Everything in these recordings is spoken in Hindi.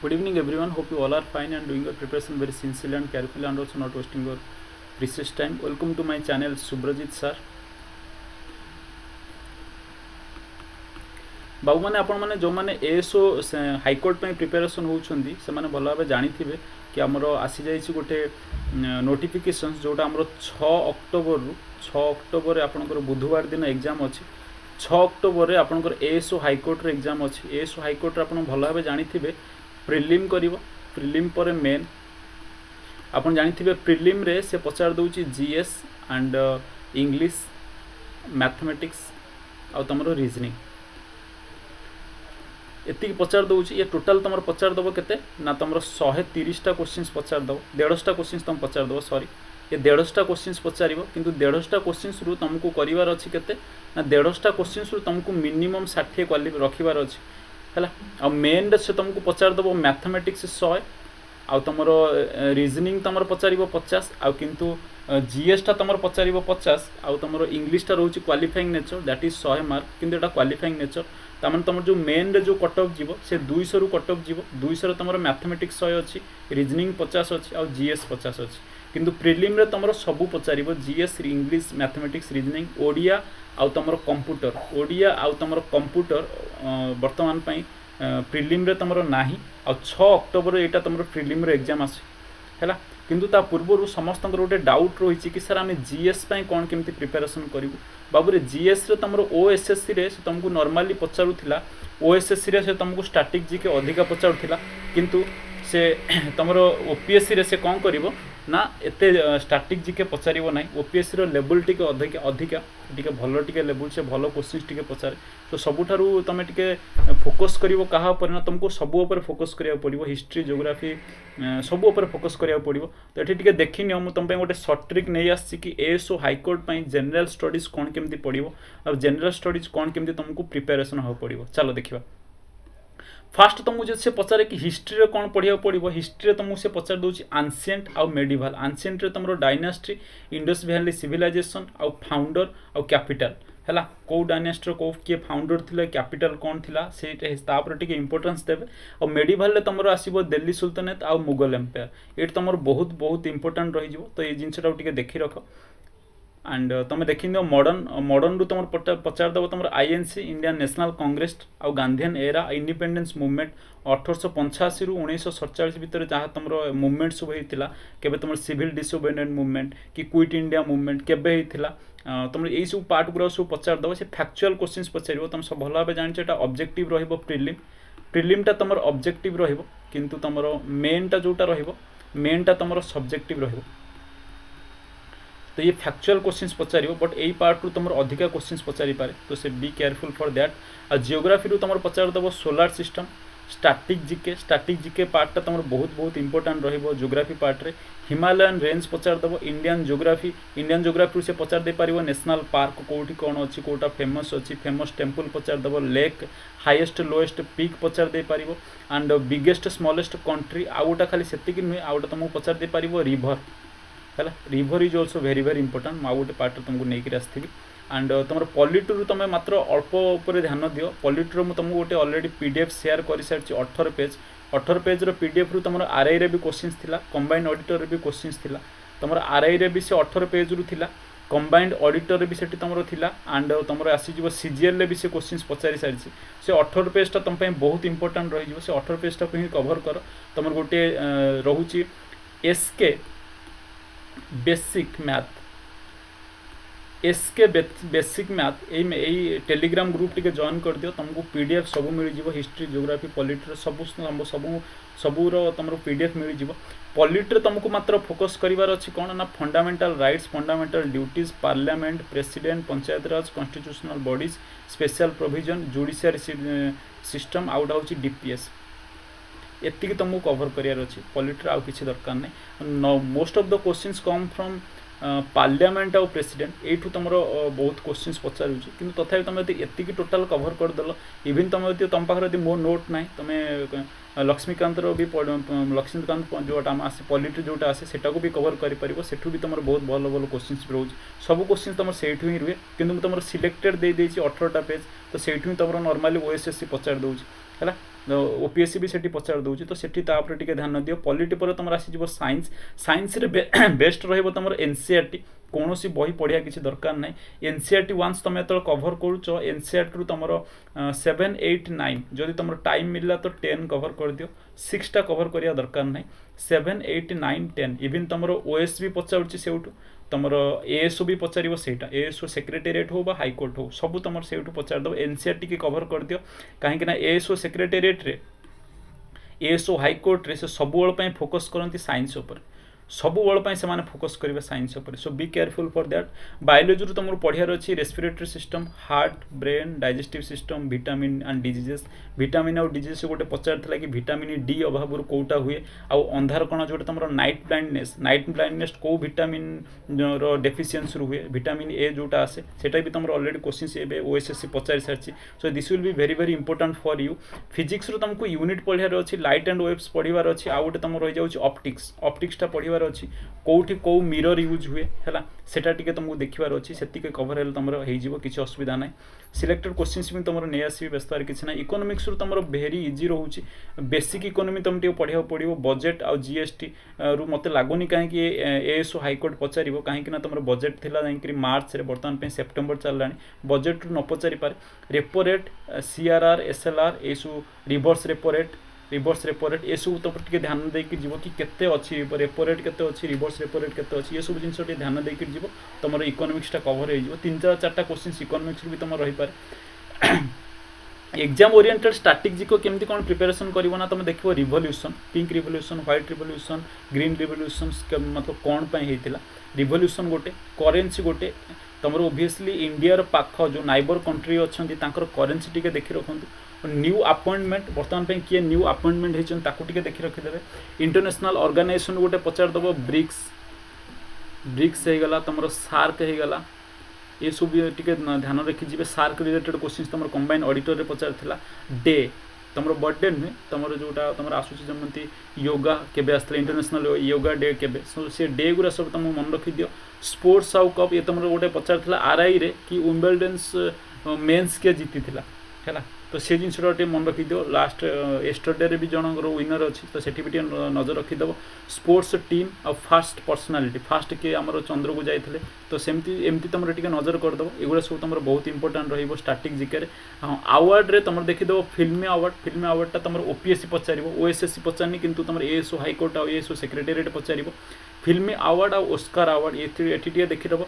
good evening everyone hope you all are fine and doing your preparation very sincerely and carefully and also not wasting your precious time welcome to my channel subrajit sir বাবুমানে ଆପଣମାନେ ଯେଉଁମାନେ ଏଏସ୍ଓ ହାଇକୋର୍ଟ ପାଇଁ ପ୍ରିପାରେସନ୍ ହେଉଛନ୍ତି ସେମାନେ ଭଲ ଭାବେ ଜାଣିଥିବେ କି ଆମର ଆସିଯାଇଛି ଗୋଟେ ନୋଟିଫିକେସନ୍ ଯେଉଁଟା ଆମର ଛଅ ଅକ୍ଟୋବରରୁ ଛଅ ଅକ୍ଟୋବରରେ ଆପଣଙ୍କର ବୁଧବାର ଦିନ ଏକ୍ଜାମ୍ ଅଛି ଛଅ ଅକ୍ଟୋବରରେ ଆପଣଙ୍କର ଏଏସ୍ଓ ହାଇକୋର୍ଟର ଏକ୍ଜାମ୍ ଅଛି ଏଏସ୍ଓ ହାଇକୋର୍ଟରେ ଆପଣ ଭଲ ଭାବେ ଜାଣିଥିବେ প্রিলিম করব প্রিলিম পরে মেন ଆପଣ ଜାଣିଥିବେ ପ୍ରିଲିମ୍ରେ ସେ ପଚାରି ଦେଉଛି ଜିଏସ୍ ଆଣ୍ଡ ଇଂଲିଶ ମ୍ୟାଥମେଟିକ୍ସ ଆଉ ତୁମର ରିଜନିଂ ଏତିକି ପଚାରି ଦେଉଛି ଇଏ ଟୋଟାଲ୍ ତୁମର ପଚାରି ଦେବ କେତେ ନା ତୁମର ଶହେ ତିରିଶଟା କୋଶ୍ଚିନ୍ସ ପଚାରି ଦେବ ଦେଢ଼ଶଟା କୋଶ୍ଚିନ୍ସ ତୁମେ ପଚାରି ଦେବ ସରି ଏ ଦେଢ଼ଶଟା କୋଶ୍ଚିନ୍ସ ପଚାରିବ କିନ୍ତୁ ଦେଢ଼ଶଟା କୋଶ୍ଚିନ୍ସରୁ ତୁମକୁ କରିବାର ଅଛି କେତେ ନା ଦେଢ଼ଶଟା କୋଶ୍ଚିନ୍ସରୁ ତୁମକୁ ମିନିମମ୍ ଷାଠିଏ ରଖିବାର ଅଛି ହେଲା ଆଉ ମେନ୍ରେ ସେ ତୁମକୁ ପଚାରିଦେବ ମ୍ୟାଥମେଟିକ୍ସ ଶହେ ଆଉ ତୁମର ରିଜନିଂ ତୁମର ପଚାରିବ ପଚାଶ ଆଉ କିନ୍ତୁ ଜିଏସ୍ଟା ତୁମର ପଚାରିବ ପଚାଶ ଆଉ ତୁମର ଇଂଲିଶଟା ରହୁଛି କ୍ୱାଲିଫାଇଂ ନେଚର ଦ୍ୟାଟ୍ ଇଜ୍ ଶହେ ମାର୍କ କିନ୍ତୁ ଏଇଟା କ୍ୱାଲିଫାଇଂ ନେଚର ତା'ମାନେ ତୁମର ଯେଉଁ ମେନ୍ରେ ଯେଉଁ କଟଅଫ୍ ଯିବ ସେ ଦୁଇଶହରୁ କଟଅଫ୍ ଯିବ ଦୁଇଶହରେ ତୁମର ମ୍ୟାଥମେଟିକ୍ସ ଶହେ ଅଛି ରିଜନିଂ ପଚାଶ ଅଛି ଆଉ ଜିଏସ୍ ପଚାଶ ଅଛି কিন্তু প্রিলিম রে তোমার সব পচারিব জিএস রি ইংলিশ ম্যাথমেটিক্স রিজনিং ওডিয়া আৰু তোমার কম্পিউটার ওডিয়া আৰু তোমার কম্পিউটার বৰ্তমান পই প্ৰিলিম রে তোমার নাহি আৰু 6 অক্টোবৰ এটা তোমার প্ৰিলিম ৰ এক্সাম আছে হলা কিন্তু তা পূৰ্বৰ সমস্তৰ ওটে ডাউট ৰহীছে কি স্যার আমি জিএস পই কোন কিমতে প্ৰেপৰেশ্বন কৰিব বাবুৰে জিএস ৰ তোমার ওএসসি ৰ সে তমাকু নরমালি পচাৰু থিলা ওএসসি ৰ সে তমাকু ষ্টেটিক জি কে অধিক পচাৰু থিলা কিন্তু সে তোমার ওপএসসি ৰ সে কোন কৰিব ନା ଏତେ ଷ୍ଟାଟିକ୍ ଜିକେ ପଚାରିବ ନାହିଁ ଓପିଏସ୍ସିର ଲେବୁଲ୍ ଟିକେ ଅଧିକ ଅଧିକା ଟିକେ ଭଲ ଟିକେ ଲେବୁଲ୍ ସେ ଭଲ କୋଶ୍ଚିନ୍ ଟିକେ ପଚାରେ ତ ସବୁଠାରୁ ତୁମେ ଟିକେ ଫୋକସ୍ କରିବ କାହା ଉପରେ ନା ତୁମକୁ ସବୁ ଉପରେ ଫୋକସ୍ କରିବାକୁ ପଡ଼ିବ ହିଷ୍ଟ୍ରି ଜୋଗ୍ରାଫି ସବୁ ଉପରେ ଫୋକସ୍ କରିବାକୁ ପଡ଼ିବ ତ ଏଠି ଟିକେ ଦେଖିନିଅ ମୁଁ ତୁମ ପାଇଁ ଗୋଟେ ସର୍ଟ ଟ୍ରିକ୍ ନେଇ ଆସିଛି କି ଏଏସ୍ଓ ହାଇକୋର୍ଟ ପାଇଁ ଜେନେରାଲ୍ ଷ୍ଟଡ଼ିଜ୍ କ'ଣ କେମିତି ପଡ଼ିବ ଆଉ ଜେନେରାଲ୍ ଷ୍ଟଡ଼ିଜ୍ କ'ଣ କେମିତି ତୁମକୁ ପ୍ରିପାରେସନ୍ ହେବାକୁ ପଡ଼ିବ ଚାଲ ଦେଖିବା फास्ट तुमको जो से पचारे कि हिस्ट्री कौन पढ़ा पड़ो हिस्ट्री तुमको से पचार दूसरी आनसीएंट आउ मेडिभाल आनसीएंट तुम डायनास्ट्री इंडस भैली सिविलाइजेसन आउ फाउंडर आउ क्यापिटाल है कौ डायनास्ट्री कौ किए फाउंडर थी क्यापिटाल कौन थी से इंपोर्टान्स देवे आ मेडिभाल तुम आसो दिल्ली सुल्तानेत आउ मुगल एम्पायर ये तुम बहुत बहुत इंपोर्टां रही तो ये जिनटा देखी रख ଆଣ୍ଡ ତୁମେ ଦେଖିନିଅ ମଡ଼ର୍ଣ୍ଣ ମଡ଼ର୍ଣ୍ଣରୁ ତୁମର ପଚାରିଦେବ ତୁମର ଆଇଏନ୍ସି ଇଣ୍ଡିଆନ୍ ନ୍ୟାସନାଲ୍ କଂଗ୍ରେସ ଆଉ ଗାନ୍ଧିଆନ୍ ଏରା ଇଣ୍ଡିପେଣ୍ଡେନ୍ସ ମୁଭମେଣ୍ଟ ଅଠରଶହ ପଞ୍ଚାଅଶୀରୁ ଉଣେଇଶହ ସତଚାଳିଶ ଭିତରେ ଯାହା ତୁମର ମୁଭମେଣ୍ଟ ସବୁ ହେଇଥିଲା କେବେ ତୁମର ସିଭିଲ୍ ଡିସଓବେଡେଣ୍ଟ ମୁଭମେଣ୍ଟ କି କ୍ୱିଟ୍ ଇଣ୍ଡିଆ ମୁଭମେଣ୍ଟ କେବେ ହେଇଥିଲା ତୁମର ଏଇସବୁ ପାର୍ଟ ଗୁଡ଼ାକ ସବୁ ପଚାରିଦେବ ସେ ଫ୍ୟାକ୍ଚୁଆଲ୍ କୋଶ୍ଚିନ୍ସ ପଚାରିବ ତୁମେ ସବୁ ଭଲ ଭାବେ ଜାଣିଛ ଏଇଟା ଅବଜେକ୍ଟିଭ୍ ରହିବ ପ୍ରିଲିମ୍ ପ୍ରିଲିମ୍ଟା ତୁମର ଅବଜେକ୍ଟିଭ୍ ରହିବ କିନ୍ତୁ ତୁମର ମେନ୍ଟା ଯେଉଁଟା ରହିବ ମେନ୍ଟା ତୁମର ସବଜେକ୍ଟିଭ୍ ରହିବ तो ये फैक्चुअल क्वेश्चन पचार बट यही पार्ट रू तुम अधिक क्वेश्चन पचारिपे तो से बी केयरफुल फॉर दैट आ जिओग्राफी तुम पचारदेव solar system static GK static GK पार्टा तुम बहुत बहुत इंपोर्टाट रो जियोग्राफी पार्ट्रे हिमालयन रेंज पचारदेव इंडियान जियोग्राफी इंडियान जियोग्राफी से पचारदेपर नेशनल पार्क कौटि कौन अच्छी कौटा फेमस अच्छी फेमस टेम्पल पचारदेव लेक हाइएस्ट लोएस्ट पिक पचारदेपर एंड बिगेस्ट स्मलेस्ट कंट्री आउटा खाली से नुए आउटा तुमको पचार पचारदेपर रिभर ହେଲା river is also very very important ମୁଁ ଆଉ ଗୋଟେ ପାର୍ଟରେ ତୁମକୁ ନେଇକି ଆସିଥିବି ଆଣ୍ଡ ତୁମର ପଲିଟିରୁ ତୁମେ ମାତ୍ର ଅଳ୍ପ ଉପରେ ଧ୍ୟାନ ଦିଅ ପଲିଟିରୁ ମୁଁ ତୁମକୁ ଗୋଟେ already P D F share କରିସାରିଛି ଅଠର ପେଜ୍ ଅଠର ପେଜ୍ର ପି ଡି ଏଫ୍ରୁ ତୁମର ଆର୍ଆଇରେ ବି କୋଶ୍ଚିନ୍ସ ଥିଲା କମ୍ବାଇଣ୍ଡ ଅଡ଼ିଟରରେ ବି କୋଶ୍ଚିନ୍ସ ଥିଲା ତୁମର ଆର୍ଆଇରେ ବି ସେ ଅଠର ପେଜ୍ରୁ ଥିଲା କମ୍ବାଇଣ୍ଡ ଅଡ଼ିଟରରେ ବି ସେଠି ତୁମର ଥିଲା ଆଣ୍ଡ ତୁମର ଆସିଯିବ ସିଜିଏଲ୍ରେ ବି ସେ କୋଶ୍ଚିନ୍ସ ପଚାରି ସାରିଛି ସେ ଅଠର ପେଜ୍ଟା ତୁମ ପାଇଁ ବହୁତ ଇମ୍ପୋର୍ଟାଣ୍ଟ ରହିଯିବ ସେ ଅଠର ପେଜ୍ଟାକୁ ହିଁ କଭର୍ କର ତୁମର ଗୋଟିଏ ରହୁଛି SK basic math SK basic math Telegram group टी जॉन कर दियो तुमको पीडीएफ सब मिल जाव हिस्ट्री जियोग्राफी पॉलिट्र सब सब सबूर तुमर पीडीएफ मिल जाव पॉलिट्रे तुमको मात्र फोकस करार अच्छी कौन ना fundamental rights fundamental duties parliament president Panchayat Raj constitutional bodies special provision judiciary system आउट हूँ डीपीएस एति तुमको कवर करार अच्छे पलिट्रे आ कि दरकार नहीं most of the question come from parliament आउ प्रेसीडेट यू तुम बहुत क्वेश्चन पचार तथा तुम यदि टोटाल कवर करदेल इवेन तुम तुम पाखे यदि मो नोट ना तुम लक्ष्मीकांत भी लक्ष्मीकांत जो आसे पलिट्री जो आसे से भी कवर कर सेठू बहुत भल भल क्वेश्चन रोज सब क्वेश्चन तुम से ही रुहे कि तुम सिलेक्टेड दे अठरटा पेज तो से तुम नर्माली ओएसएससी पचार दूँ है ओपीएससी भी से पचार दूँ तो सेपर टी ध्यान दि पलिटी पर तुम आसी science best from NCERT कौन सी बही पढ़िया किसी दरकार ना एनसीआर टी वन्स तुम जो कभर कर तुम सेवेन एट नाइन जदि तुम टाइम मिलला तो टेन कभर कर दिव सिक्सटा कभर करा दरकार ना seven eight nine ten even तुम ओएस भी पचारूँ तुम एएसओ भी पचार सहीटा एएसओ सेक्रेटेट हो हाइकोर्ट हो सब तुम से पचार दब एनसीआरटी की कभर कर दिव कहीं एएसओ सेक्रेटेट एएसओ हाइकोर्ट से सबुवे फोकस करती सैन्स ସବୁବେଳ ପାଇଁ ସେମାନେ ଫୋକସ୍ କରିବେ ସାଇନ୍ସ ଉପରେ so be careful for that ବାୟୋଲୋଜିରୁ ତୁମର ପଢ଼ିବାର ଅଛି respiratory system heart brain digestive system vitamin and diseases vitamin ଆଉ ଡିଜିଜେସ୍ ଗୋଟେ ପଚାରିଥିଲା କି ଭିଟାମିନ୍ ଡି ଅଭାବରୁ କେଉଁଟା ହୁଏ ଆଉ ଅନ୍ଧାର କ'ଣ ଯେଉଁଟା ତୁମର ନାଇଟ୍ ବ୍ଲାଇଣ୍ଡନେସ୍ ନାଇଟ୍ ବ୍ଲାଇଣ୍ଡନେସ୍ କେଉଁ ଭିଟାମିନ୍ର ଡେଫିସିଏନ୍ସିରୁ ହୁଏ ଭିଟାମିନ୍ ଏ ଯେଉଁଟା ଆସେ ସେଇଟା ବି ତୁମର ଅଲରେଡ଼ି କୋଶ୍ଚିନ୍ସ ଏବେ ଓଏସ୍ଏସ୍ସି ପଚାରି ସାରିଛି so this will be very very important for you ଫିଜିକ୍ସରୁ ତୁମକୁ ୟୁନିଟ୍ ପଢ଼ିବାର ଅଛି ଲାଇଟ୍ ଆଣ୍ଡ ୱେଭ୍ସ ପଢ଼ିବାର ଅଛି ଆଉ ଗୋଟେ ତୁମର ରହିଯାଉଛି ଅପ୍ଟିକ୍ସ ଅପ୍ଟିକ୍ସଟା ପଢ଼ିବାର ଦେଖିବାର ଅଛି କେଉଁଠି କେଉଁ ମିରର୍ ୟୁଜ୍ ହୁଏ ହେଲା ସେଟା ଟିକେ ତୁମକୁ ଦେଖିବାର ଅଛି ସେତିକି କଭର୍ ହେଲେ ତୁମର ହେଇଯିବ କିଛି ଅସୁବିଧା ନାହିଁ ସିଲେକ୍ଟେଡ୍ କୋଶ୍ଚିନ୍ସ ବି ତୁମର ନେଇ ଆସିବି ବ୍ୟସ୍ତବାର କିଛି ନାହିଁ ଇକୋନୋମିକ୍ସରୁ ତୁମର ଭେରି ଇଜି ରହୁଛି ବେସିକ୍ ଇକୋନୋମି ତୁମେ ଟିକେ ପଢ଼ିବାକୁ ପଡ଼ିବ ବଜେଟ୍ ଆଉ ଜି ଏସ୍ ଟିରୁ ମୋତେ ଲାଗୁନି କାହିଁକି ଏଏସ୍ଓ ହାଇକୋର୍ଟ ପଚାରିବ କାହିଁକିନା ତୁମର ବଜେଟ୍ ଥିଲା ଯାଇକିରି ମାର୍ଚ୍ଚରେ ବର୍ତ୍ତମାନ ପାଇଁ ସେପ୍ଟେମ୍ବର ଚାଲିଲାଣି ବଜେଟ୍ରୁ ନ ପଚାରିପାରେ ରେପୋ ରେଟ୍ ସିଆର୍ଆର୍ ଏସ୍ଏଲ୍ଆର୍ ଏସବୁ reverse repo rate reverse repo rate ଏସବୁ ଉପରେ ଟିକେ ଧ୍ୟାନ ଦେଇକି ଯିବ କି କେତେ ଅଛି ରେପୋ ରେଟ୍ କେତେ ଅଛି ରିଭର୍ସ ରେପୋ ରେଟ୍ କେତେ ଅଛି ଏସବୁ ଜିନିଷ ଟିକେ ଧ୍ୟାନ ଦେଇକି ଯିବ ତୁମର ଇକୋନୋମିକ୍ସଟା କଭର୍ ହେଇଯିବ ତିନି ଚାରି ଚାରିଟା କୋଶ୍ଚିନ୍ସ ଇକୋନୋମିକ୍ସରୁ ବି ତୁମର ରହିପାରେ এক্সাম ওরিয়েন্টেড স্ট্রাটেজিকে কেমতি কোণ প্রিপারেসন করব না তুমি দেখব revolution pink revolution white revolution green revolution মতলব কোণ পাই হয়েছিল রিভলুশন গোটে করেন্সি গোটে তোমার ওভিয়সলি ইন্ডিয়ার পাখ যে নাইবর কন্ট্রি অনেক তাঁর করেন্সি টিকে দেখি রাখুন न्यू ଆପଏଣ୍ଟମେଣ୍ଟ ବର୍ତ୍ତମାନ ପାଇଁ କିଏ ନ୍ୟୁ ଆପଏଣ୍ଟମେଣ୍ଟ ହେଇଛନ୍ତି ତାକୁ ଟିକେ ଦେଖି ରଖିଦେବେ ଇଣ୍ଟରନ୍ୟାସନାଲ ଅର୍ଗାନାଇଜେସନ୍ ଗୋଟେ ପଚାରିଦେବ ବ୍ରିକ୍ସ ବ୍ରିକ୍ସ ହେଇଗଲା ତୁମର ସାର୍କ ହେଇଗଲା ଏସବୁ ଟିକେ ଧ୍ୟାନ ରଖିଯିବେ ସାର୍କ ରିଲେଟେଡ୍ କୋଶ୍ଚିନ୍ସ ତୁମର କମ୍ବାଇନ୍ ଅଡିଟରରେ ପଚାରିଥିଲା ଡେ ତୁମର ବର୍ଥଡେ ନୁହେଁ ତୁମର ଯେଉଁଟା ତୁମର ଆସୁଛି ଯେମିତି ୟୋଗା କେବେ ଆସିଥିଲା ଇଣ୍ଟରନ୍ୟାସନାଲ ୟୋଗା ଡେ କେବେ ସେ ଡେ ଗୁଡ଼ା ସବୁ ତୁମେ ମନେ ରଖିଦିଅ ସ୍ପୋର୍ଟସ୍ ଆଉ କପ୍ ଇଏ ତୁମର ଗୋଟେ ପଚାରିଥିଲା ଆର୍ଆଇରେ କି ୱିମ୍ବଲଡେନ୍ସ ମେନ୍ସ କିଏ ଜିତିଥିଲା ହେଲା তো ସେ ଜିନିଷଟା ଟିକେ ମନେ ରଖିଦିଅ ଲାଷ୍ଟ ଏଷ୍ଟରଡେରେ ବି ଜଣଙ୍କର ୱିନର୍ ଅଛି ତ ସେଠି ବି ଟିକେ ନଜର ରଖିଦେବ ସ୍ପୋର୍ଟସ୍ ଟିମ୍ ଆଉ ଫାଷ୍ଟ ପର୍ସନାଲିଟି ଫାଷ୍ଟ କିଏ ଆମର ଚନ୍ଦ୍ରକୁ ଯାଇଥିଲେ ତ ସେମିତି ଏମିତି ତୁମର ଟିକେ ନଜର କରିଦେବ ଏଗୁଡ଼ା ସବୁ ତୁମର ବହୁତ ଇମ୍ପୋର୍ଟାଣ୍ଟ ରହିବ ଷ୍ଟାଟିକ୍ ଜିକେରେ ହଁ ଆୱାର୍ଡ଼ରେ ତୁମର ଦେଖିଦେବ ଫିଲ୍ମ ଆୱାର୍ଡ଼ ଫିଲ୍ମ ଆୱାର୍ଡ଼ଟା ତୁମର ଓପିଏସ୍ସି ପଚାରିବ ଓଏସ୍ଏସ୍ସି ପଚାରିନି କିନ୍ତୁ ତୁମର ଏଏସ୍ଓ ହାଇକୋର୍ଟ ଆଉ ଏଏସ୍ଓ ସେକ୍ରେଟେରିଏଟ୍ ପଚାରିବ ଫିଲ୍ମ ଆୱାର୍ଡ଼ ଆଉ ଓସ୍କାର ଆୱାର୍ଡ଼ ଏଥିରେ ଏଠି ଟିକେ ଦେଖିଦେବ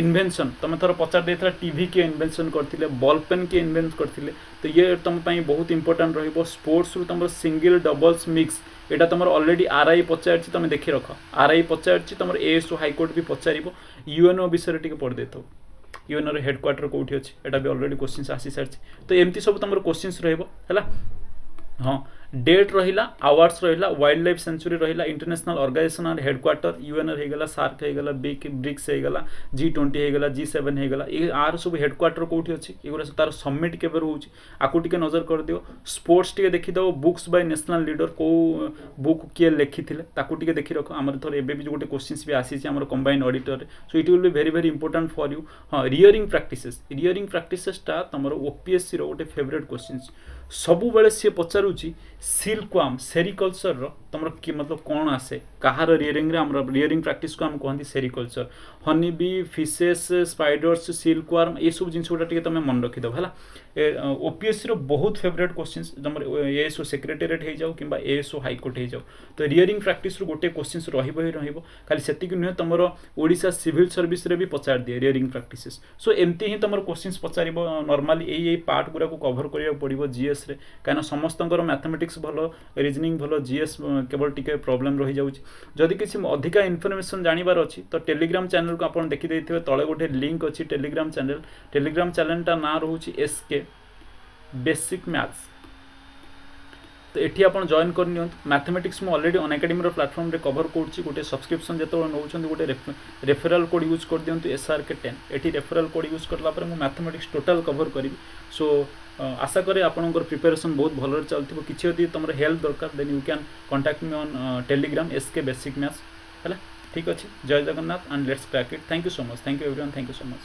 ଇନଭେନସନ୍ ତୁମେ ଥର ପଚାରି ଦେଇଥିଲା ଟିଭି କିଏ ଇନଭେନସନ୍ କରିଥିଲେ ବଲ୍ ପେନ୍ କିଏ ଇନଭେନ୍ସ କରିଥିଲେ ତ ଇଏ ତୁମ ପାଇଁ ବହୁତ ଇମ୍ପୋର୍ଟାଣ୍ଟ ରହିବ ସ୍ପୋର୍ଟସ୍ରୁ ତୁମର ସିଙ୍ଗିଲ୍ ଡବଲ୍ସ ମିକ୍ସ ଏଇଟା ତୁମର ଅଲରେଡ଼ି ଆର୍ ଆଇ ପଚାରିଛି ତୁମେ ଦେଖି ରଖ ଆର୍ ଆଇ ପଚାରିଛି ତୁମର ଏଏସ୍ଓ ହାଇକୋର୍ଟ ବି ପଚାରିବ ୟୁଏନ୍ଓ ବିଷୟରେ ଟିକେ ପଢ଼ିଦେଇଥିବ ୟୁଏନ୍ଓର ହେଡ଼କ୍ୱାର୍ଟର କେଉଁଠି ଅଛି ଏଇଟା ବି ଅଲରେଡ଼ି କୋଶ୍ଚିନ୍ସ ଆସିସାରିଛି ତ ଏମିତି ସବୁ ତୁମର କୋଶ୍ଚିନ୍ସ ରହିବ ହେଲା ହଁ ଡେଟ୍ ରହିଲା ଆୱାର୍ସ ରହିଲା ୱାଇଲ୍ଡ ଲାଇଫ୍ ସେଞ୍ଚୁରୀ ରହିଲା ଇଣ୍ଟରନ୍ୟାସନାଲ ଅର୍ଗାନାଇଜେସନ୍ ହେଡ଼କ୍ୱାର୍ଟର ୟୁଏନ୍ର ହେଇଗଲା ସାର୍କ ହେଇଗଲା ବିକ୍ ବ୍ରିକ୍ସ ହେଇଗଲା ଜି ଟ୍ୱେଣ୍ଟି ହେଇଗଲା ଜି ସେଭେନ୍ ହେଇଗଲା ଏ ଆର ସବୁ ହେଡ଼କ୍ୱାର୍ଟର କେଉଁଠି ଅଛି ଏଗୁଡ଼ା ତାର ସବମିଟ୍ କେବେ ରହୁଛି ଆକୁ ଟିକେ ନଜର କରିଦିଅ ସ୍ପୋର୍ଟସ୍ ଟିକେ ଦେଖିଦେବ ବୁକ୍ସ ବାଇ ନ୍ୟାସନାଲ ଲିଡର କେଉଁ ବୁକ୍ କିଏ ଲେଖିଥିଲେ ତାକୁ ଟିକେ ଦେଖି ରଖ ଆମର ଥର ଏବେ ବି ଯେଉଁ ଗୋଟେ କୋଶ୍ଚିନ୍ସ ବି ଆସିଛି ଆମର କମ୍ବାଇନ୍ ଅଡିଟରରେ so it will be very very important for you ହଁ ରିୟରିଂ ପ୍ରାକ୍ଟିସେସ୍ ରିୟରିଂ ପ୍ରାକ୍ଟିସେସ୍ଟା ତୁମର ଓପିଏସ୍ସିର ଗୋଟେ ଫେଭରେଟ୍ କୋଶ୍ଚିନ୍ସ ସବୁବେଳେ ସିଏ ପଚାରୁଛି ସିଲ୍କୱାମ୍ ସେରିକଲଚରର ତୁମର କି ମତଲବ କ'ଣ ଆସେ କାହାର ରିୟରିଂରେ ଆମର ରିୟରିଂ ପ୍ରାକ୍ଟିସ୍କୁ ଆମେ କୁହନ୍ତି sericulture honey bee fishes spiders silkworm ଏସବୁ ଜିନିଷ ଗୁଡ଼ା ଟିକେ ତୁମେ ମନେ ରଖିଦେବ ହେଲା ଓପିଏସ୍ସିର ବହୁତ ଫେଭରେଟ୍ କ୍ୱେଶ୍ଚିନ୍ସ ତୁମର ଏଏସ୍ଓ ସେକ୍ରେଟେରିଏଟ୍ ହେଇଯାଉ କିମ୍ବା ଏଏସ୍ଓ ହାଇକୋର୍ଟ ହେଇଯାଉ ତ ରିୟରିଂ ପ୍ରାକ୍ଟିସ୍ରୁ ଗୋଟେ କ୍ୱେଶ୍ଚିନ୍ସ ରହିବ ହିଁ ରହିବ ଖାଲି ସେତିକି ନୁହେଁ ତୁମର ଓଡ଼ିଶା ସିଭିଲ୍ ସର୍ଭିସରେ ବି ପଚାରି ଦିଏ ରିୟରିଂ ପ୍ରାକ୍ଟିସେସ୍ ସୋ ଏମିତି ହିଁ ତୁମର କ୍ୱେଶ୍ଚିନ୍ସ ପଚାରିବ ନର୍ମାଲି ଏଇ ଏଇ ପାର୍ଟ ଗୁଡ଼ାକୁ କଭର୍ କରିବାକୁ ପଡ଼ିବ ଜିଏସ୍ জিএসরে কারণ সমস্তর ম্যাথমেটিক্স ভাল রিজনিং ভাল জিএস কেবল টিকে প্রোবলেম রয়েছে যদি কিছু অধিকা ইনফরমেসন জাণবার অছি তো টেলিগ্রাম চ্যানেলকে আপনার দেখিদেইথিবে তলে গোটে লিঙ্ক অছি টেলিগ্রাম চ্যানেল টেলিগ্রাম চ্যানেলটা না রয়েছে এসকে বেসিক ম্যাথস তো এটি আপনার জয়েন করে নিও ম্যাথমেটিক্স মু অলরেডি অনএকাডেমির প্ল্যাটফর্মে কভর করছি গোটে সবসক্রিপশন যেত নৌকর গোটে রেফেরাল কোড ইউজ করে দিও এসআরকে টেন এটি রেফেরাল কোড ইউজ কলাপরে মু ম্যাথমেটিক্স টোটাল কভর করি সো আশা করে আপনার প্রিপারেসন বহুত ভালরে চলথিব কিছু যদি তোমার হেল্প দরকার then you can contact me on Telegram S K basic math হ্যাঁ ঠিক আছে Jai Jagannath and let's crack it thank you so much thank you everyone thank you so মচ